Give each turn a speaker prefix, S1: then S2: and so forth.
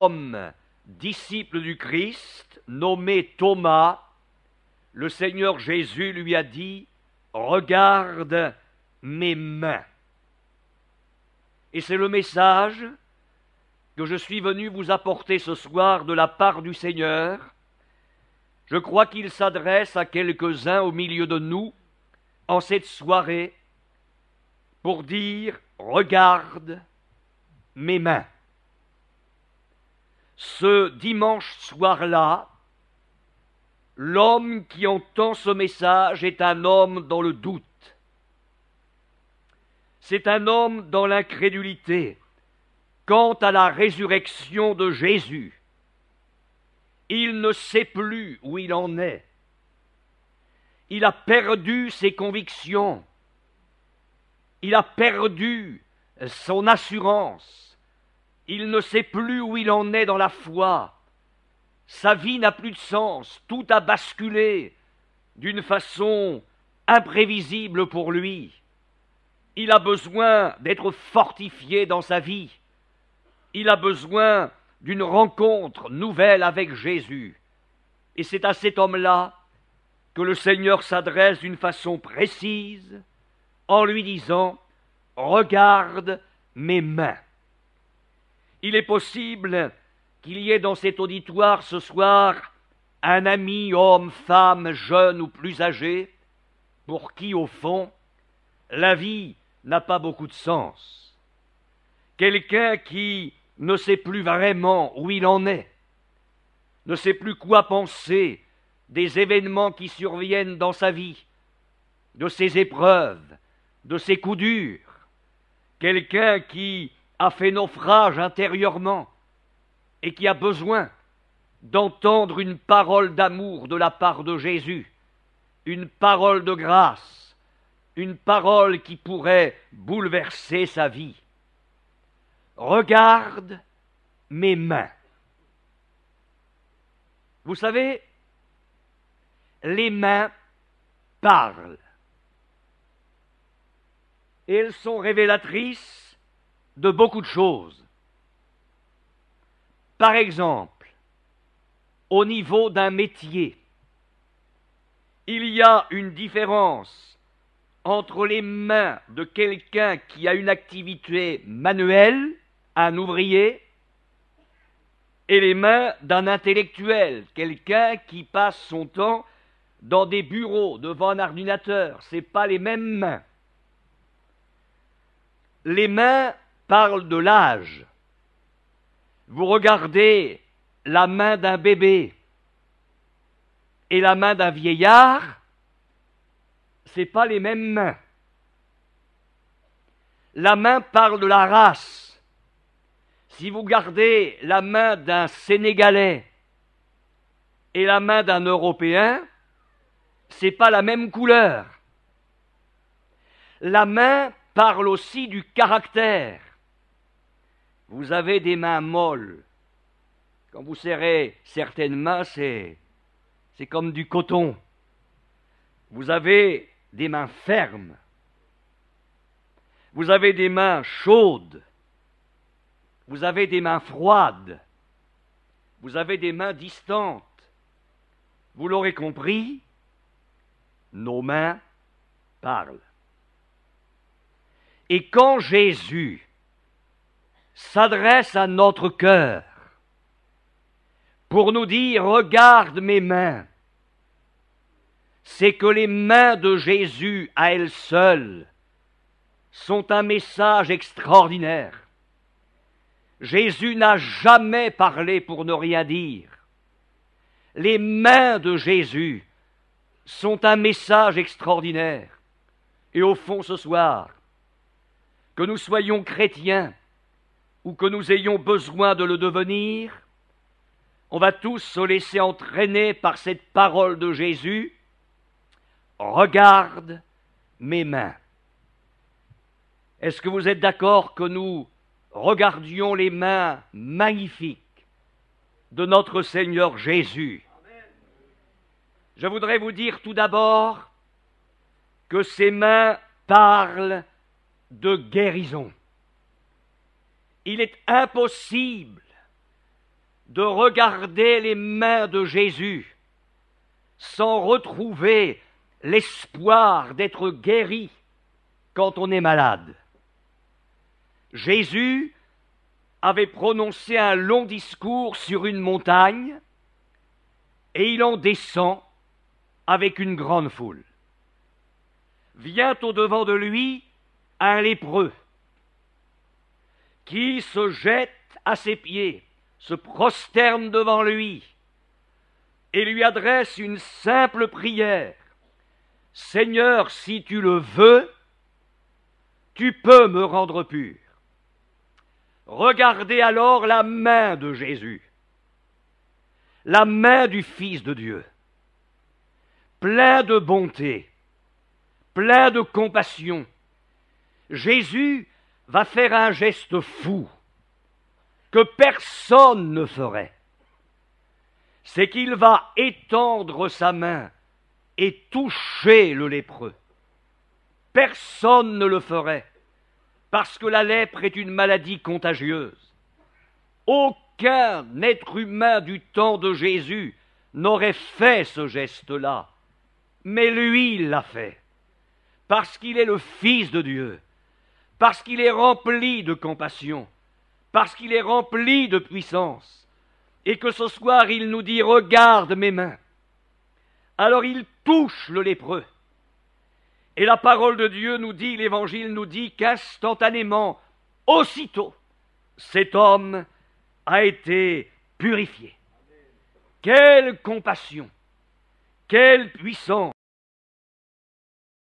S1: homme, disciple du Christ, nommé Thomas, le Seigneur Jésus lui a dit, Regarde mes mains. Et c'est le message que je suis venu vous apporter ce soir de la part du Seigneur. Je crois qu'il s'adresse à quelques-uns au milieu de nous en cette soirée pour dire Regarde mes mains ce dimanche soir-là, l'homme qui entend ce message est un homme dans le doute. C'est un homme dans l'incrédulité quant à la résurrection de Jésus. Il ne sait plus où il en est. Il a perdu ses convictions. Il a perdu son assurance. Il ne sait plus où il en est dans la foi. Sa vie n'a plus de sens. Tout a basculé d'une façon imprévisible pour lui. Il a besoin d'être fortifié dans sa vie. Il a besoin d'une rencontre nouvelle avec Jésus. Et c'est à cet homme-là que le Seigneur s'adresse d'une façon précise en lui disant Regarde mes mains. Il est possible qu'il y ait dans cet auditoire ce soir un ami, homme, femme, jeune ou plus âgé, pour qui, au fond, la vie n'a pas beaucoup de sens. Quelqu'un qui ne sait plus vraiment où il en est, ne sait plus quoi penser des événements qui surviennent dans sa vie, de ses épreuves, de ses coups durs, quelqu'un qui a fait naufrage intérieurement et qui a besoin d'entendre une parole d'amour de la part de Jésus, une parole de grâce, une parole qui pourrait bouleverser sa vie. Regarde mes mains. Vous savez, les mains parlent. Et elles sont révélatrices de beaucoup de choses. Par exemple, au niveau d'un métier, il y a une différence entre les mains de quelqu'un qui a une activité manuelle, un ouvrier, et les mains d'un intellectuel, quelqu'un qui passe son temps dans des bureaux devant un ordinateur. Ce pas les mêmes mains. Les mains parle de l'âge. Vous regardez la main d'un bébé et la main d'un vieillard, ce pas les mêmes mains. La main parle de la race. Si vous gardez la main d'un Sénégalais et la main d'un Européen, ce pas la même couleur. La main parle aussi du caractère. Vous avez des mains molles. Quand vous serrez certaines mains, c'est, c'est comme du coton. Vous avez des mains fermes. Vous avez des mains chaudes. Vous avez des mains froides. Vous avez des mains distantes. Vous l'aurez compris, nos mains parlent. Et quand Jésus s'adresse à notre cœur pour nous dire, regarde mes mains, c'est que les mains de Jésus à elles seules sont un message extraordinaire. Jésus n'a jamais parlé pour ne rien dire. Les mains de Jésus sont un message extraordinaire. Et au fond ce soir, que nous soyons chrétiens, ou que nous ayons besoin de le devenir, on va tous se laisser entraîner par cette parole de Jésus. Regarde mes mains. Est-ce que vous êtes d'accord que nous regardions les mains magnifiques de notre Seigneur Jésus Je voudrais vous dire tout d'abord que ces mains parlent de guérison il est impossible de regarder les mains de Jésus sans retrouver l'espoir d'être guéri quand on est malade. Jésus avait prononcé un long discours sur une montagne et il en descend avec une grande foule. Vient au devant de lui un lépreux qui se jette à ses pieds, se prosterne devant lui et lui adresse une simple prière. Seigneur, si tu le veux, tu peux me rendre pur. Regardez alors la main de Jésus, la main du Fils de Dieu, plein de bonté, plein de compassion. Jésus va faire un geste fou que personne ne ferait. C'est qu'il va étendre sa main et toucher le lépreux. Personne ne le ferait, parce que la lèpre est une maladie contagieuse. Aucun être humain du temps de Jésus n'aurait fait ce geste-là, mais lui l'a fait, parce qu'il est le Fils de Dieu parce qu'il est rempli de compassion, parce qu'il est rempli de puissance, et que ce soir il nous dit Regarde mes mains. Alors il touche le lépreux. Et la parole de Dieu nous dit, l'Évangile nous dit qu'instantanément, aussitôt, cet homme a été purifié. Quelle compassion, quelle puissance.